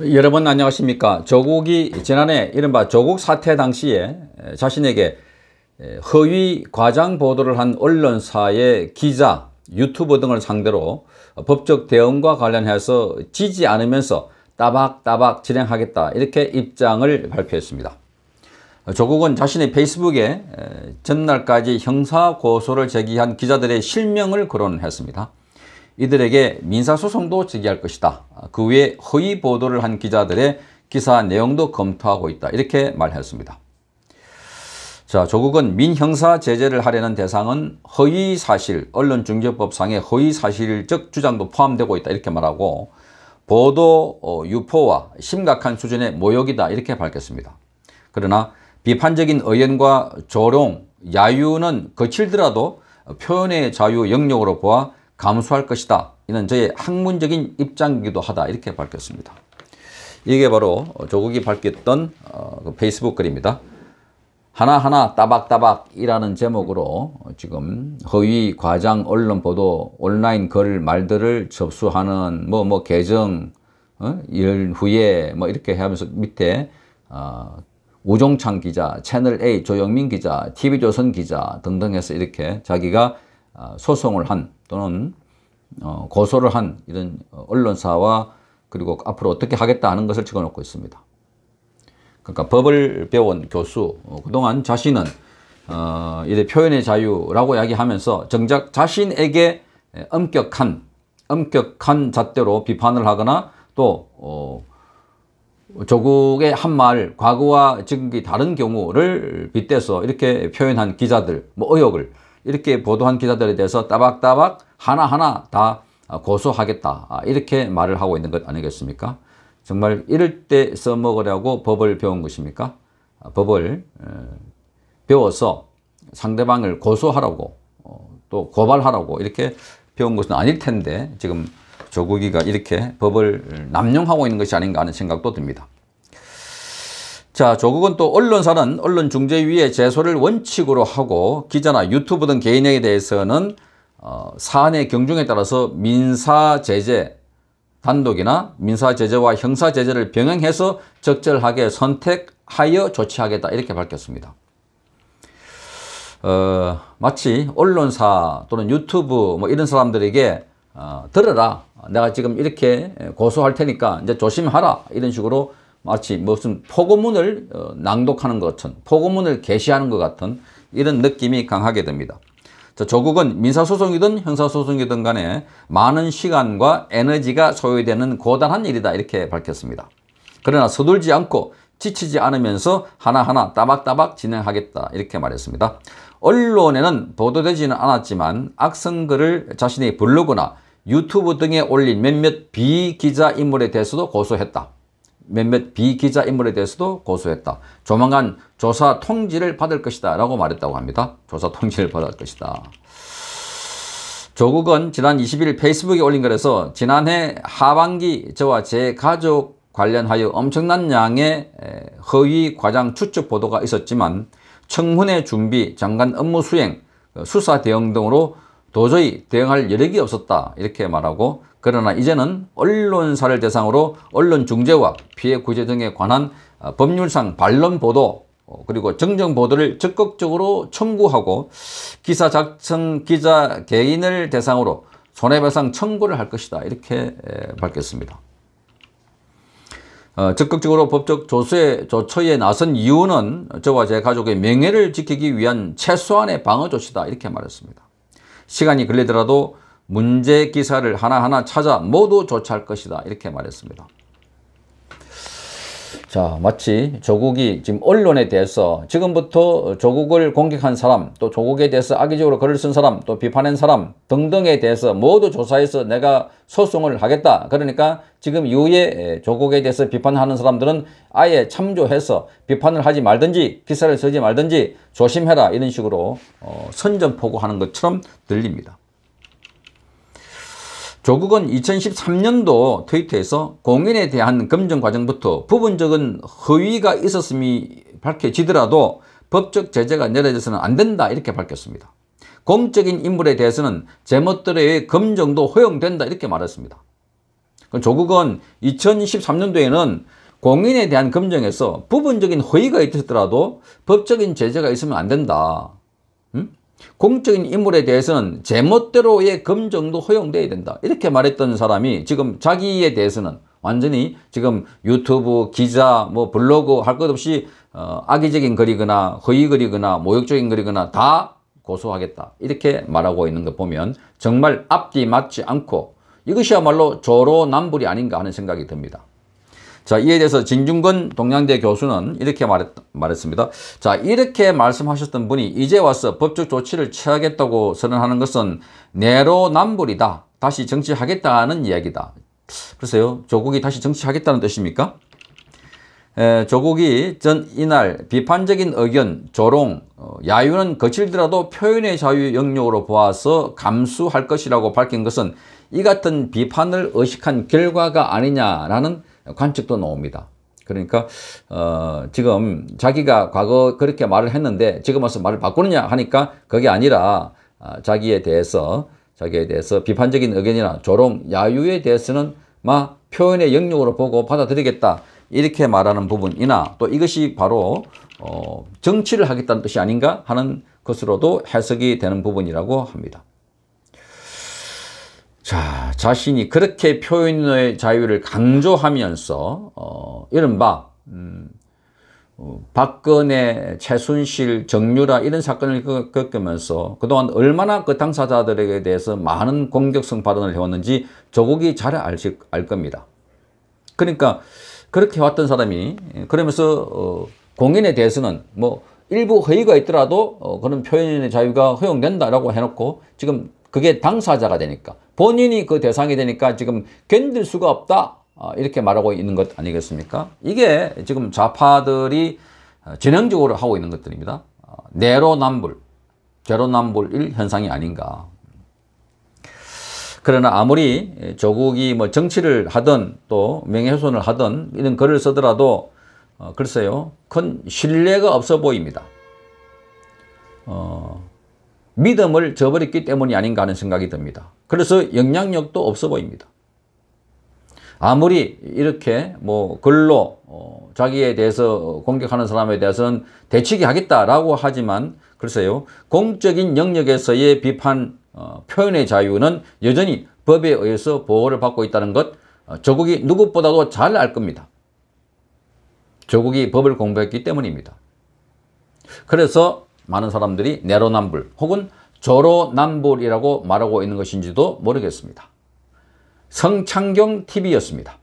여러분 안녕하십니까 조국이 지난해 이른바 조국 사태 당시에 자신에게 허위 과장 보도를 한 언론사의 기자 유튜버 등을 상대로 법적 대응과 관련해서 지지 않으면서 따박따박 진행하겠다 이렇게 입장을 발표했습니다 조국은 자신의 페이스북에 전날까지 형사고소를 제기한 기자들의 실명을 거론했습니다 이들에게 민사소송도 제기할 것이다. 그 외에 허위 보도를 한 기자들의 기사 내용도 검토하고 있다. 이렇게 말했습니다. 자, 조국은 민형사 제재를 하려는 대상은 허위사실, 언론중재법상의 허위사실적 주장도 포함되고 있다. 이렇게 말하고 보도 어, 유포와 심각한 수준의 모욕이다. 이렇게 밝혔습니다. 그러나 비판적인 의견과 조롱, 야유는 거칠더라도 표현의 자유 영역으로 보아 감소할 것이다. 이는 저의 학문적인 입장이기도 하다. 이렇게 밝혔습니다. 이게 바로 조국이 밝혔던 어, 그 페이스북 글입니다. 하나하나 따박따박이라는 제목으로 지금 허위 과장 언론 보도 온라인 글 말들을 접수하는 뭐뭐 뭐 계정 뭐 어? 후에 뭐 이렇게 하면서 밑에 어, 우종창 기자, 채널 A 조영민 기자, TV조선 기자 등등 해서 이렇게 자기가 어, 소송을 한 또는 어, 고소를 한 이런 언론사와 그리고 앞으로 어떻게 하겠다 하는 것을 적어놓고 있습니다. 그러니까 법을 배운 교수, 어, 그동안 자신은 어, 이래 표현의 자유라고 이야기하면서 정작 자신에게 엄격한 엄격한 잣대로 비판을 하거나 또 어, 조국의 한 말, 과거와 지금이 다른 경우를 빗대서 이렇게 표현한 기자들, 뭐 의혹을 이렇게 보도한 기자들에 대해서 따박따박 하나하나 다 아, 고소하겠다 아, 이렇게 말을 하고 있는 것 아니겠습니까? 정말 이럴 때 써먹으려고 법을 배운 것입니까? 아, 법을 배워서 상대방을 고소하라고 어, 또 고발하라고 이렇게 배운 것은 아닐 텐데 지금 조국이가 이렇게 법을 남용하고 있는 것이 아닌가 하는 생각도 듭니다. 자 조국은 또 언론사는 언론중재위의 제소를 원칙으로 하고 기자나 유튜브 등 개인에 대해서는 어, 사안의 경중에 따라서 민사제재, 단독이나 민사제재와 형사제재를 병행해서 적절하게 선택하여 조치하겠다 이렇게 밝혔습니다. 어, 마치 언론사 또는 유튜브 뭐 이런 사람들에게 어, 들어라 내가 지금 이렇게 고소할 테니까 이제 조심하라 이런 식으로 마치 무슨 포고문을 어, 낭독하는 것 같은 포고문을 게시하는 것 같은 이런 느낌이 강하게 됩니다. 조국은 민사소송이든 형사소송이든 간에 많은 시간과 에너지가 소요되는 고단한 일이다 이렇게 밝혔습니다. 그러나 서둘지 않고 지치지 않으면서 하나하나 따박따박 진행하겠다 이렇게 말했습니다. 언론에는 보도되지는 않았지만 악성글을 자신의 블로그나 유튜브 등에 올린 몇몇 비기자 인물에 대해서도 고소했다. 몇몇 비기자 인물에 대해서도 고소했다. 조만간 조사 통지를 받을 것이다 라고 말했다고 합니다. 조사 통지를 받을 것이다. 조국은 지난 21일 페이스북에 올린 글에서 지난해 하반기 저와 제 가족 관련하여 엄청난 양의 허위 과장 추측 보도가 있었지만 청문회 준비, 장관 업무 수행, 어, 수사 대응 등으로 도저히 대응할 여력이 없었다 이렇게 말하고 그러나 이제는 언론사를 대상으로 언론 중재와 피해 구제 등에 관한 어, 법률상 반론 보도 어, 그리고 정정 보도를 적극적으로 청구하고 기사 작성 기자 개인을 대상으로 손해배상 청구를 할 것이다 이렇게 밝혔습니다. 어, 적극적으로 법적 조수에, 조처에 나선 이유는 저와 제 가족의 명예를 지키기 위한 최소한의 방어 조치다 이렇게 말했습니다. 시간이 걸리더라도 문제 기사를 하나하나 찾아 모두 조치할 것이다. 이렇게 말했습니다. 자 마치 조국이 지금 언론에 대해서 지금부터 조국을 공격한 사람 또 조국에 대해서 악의적으로 글을 쓴 사람 또 비판한 사람 등등에 대해서 모두 조사해서 내가 소송을 하겠다 그러니까 지금 이후에 조국에 대해서 비판하는 사람들은 아예 참조해서 비판을 하지 말든지 기사를 쓰지 말든지 조심해라 이런 식으로 어, 선전포고하는 것처럼 들립니다 조국은 2013년도 트위터에서 공인에 대한 검증 과정부터 부분적인 허위가 있었음이 밝혀지더라도 법적 제재가 내려져서는 안 된다 이렇게 밝혔습니다. 공적인 인물에 대해서는 제멋대로의 검증도 허용된다 이렇게 말했습니다. 조국은 2013년도에는 공인에 대한 검증에서 부분적인 허위가 있더라도 었 법적인 제재가 있으면 안 된다. 공적인 인물에 대해서는 제멋대로의 검정도 허용돼야 된다. 이렇게 말했던 사람이 지금 자기에 대해서는 완전히 지금 유튜브, 기자, 뭐 블로그 할 것 없이 어, 악의적인 글이거나 허위글이거나 모욕적인 글이거나 다 고소하겠다. 이렇게 말하고 있는 거 보면 정말 앞뒤 맞지 않고 이것이야말로 조로남불이 아닌가 하는 생각이 듭니다. 자, 이에 대해서 진중근 동양대 교수는 이렇게 말했, 말했습니다. 자, 이렇게 말씀하셨던 분이 이제 와서 법적 조치를 취하겠다고 선언하는 것은 내로남불이다. 다시 정치하겠다는 이야기다. 글쎄요, 조국이 다시 정치하겠다는 뜻입니까? 에, 조국이 전 이날 비판적인 의견, 조롱, 어, 야유는 거칠더라도 표현의 자유 영역으로 보아서 감수할 것이라고 밝힌 것은 이 같은 비판을 의식한 결과가 아니냐라는 관측도 나옵니다. 그러니까 어, 지금 자기가 과거 그렇게 말을 했는데 지금 와서 말을 바꾸느냐 하니까 그게 아니라 어, 자기에 대해서 자기에 대해서 비판적인 의견이나 조롱, 야유에 대해서는 막 표현의 영역으로 보고 받아들이겠다 이렇게 말하는 부분이나 또 이것이 바로 어, 정치를 하겠다는 뜻이 아닌가 하는 것으로도 해석이 되는 부분이라고 합니다. 자, 자신이 그렇게 표현의 자유를 강조하면서 어, 이른바 음, 어, 박근혜, 최순실, 정유라 이런 사건을 겪으면서 그동안 얼마나 그 당사자들에 게 대해서 많은 공격성 발언을 해왔는지 조국이 잘 알, 알 겁니다. 그러니까 그렇게 왔던 사람이 예, 그러면서 어, 공인에 대해서는 뭐 일부 허위가 있더라도 어, 그런 표현의 자유가 허용된다라고 해놓고 지금 그게 당사자가 되니까 본인이 그 대상이 되니까 지금 견딜 수가 없다 아, 이렇게 말하고 있는 것 아니겠습니까? 이게 지금 좌파들이 어, 전형적으로 하고 있는 것들입니다. 어, 내로남불, 제로남불일 현상이 아닌가. 그러나 아무리 조국이 뭐 정치를 하든 또 명예훼손을 하든 이런 글을 쓰더라도 어, 글쎄요 큰 신뢰가 없어 보입니다. 어, 믿음을 저버렸기 때문이 아닌가 하는 생각이 듭니다. 그래서 영향력도 없어 보입니다. 아무리 이렇게 뭐 글로 어 자기에 대해서 공격하는 사람에 대해서는 대치기 하겠다라고 하지만 글쎄요 공적인 영역에서의 비판 어 표현의 자유는 여전히 법에 의해서 보호를 받고 있다는 것 어, 조국이 누구보다도 잘 알 겁니다. 조국이 법을 공부했기 때문입니다. 그래서 많은 사람들이 내로남불 혹은 조로남불이라고 말하고 있는 것인지도 모르겠습니다. 성창경TV였습니다.